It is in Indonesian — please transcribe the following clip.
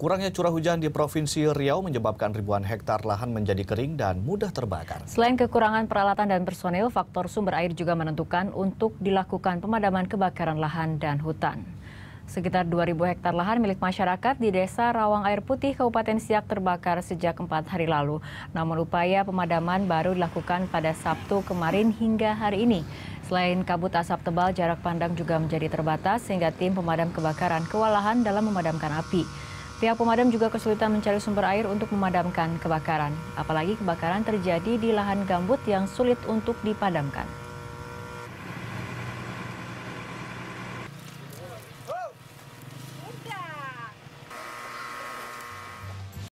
Kurangnya curah hujan di Provinsi Riau menyebabkan ribuan hektar lahan menjadi kering dan mudah terbakar. Selain kekurangan peralatan dan personil, faktor sumber air juga menentukan untuk dilakukan pemadaman kebakaran lahan dan hutan. Sekitar 2.000 hektar lahan milik masyarakat di Desa Rawang Air Putih, Kabupaten Siak terbakar sejak empat hari lalu. Namun upaya pemadaman baru dilakukan pada Sabtu kemarin hingga hari ini. Selain kabut asap tebal, jarak pandang juga menjadi terbatas sehingga tim pemadam kebakaran kewalahan dalam memadamkan api. Pihak pemadam juga kesulitan mencari sumber air untuk memadamkan kebakaran, apalagi kebakaran terjadi di lahan gambut yang sulit untuk dipadamkan.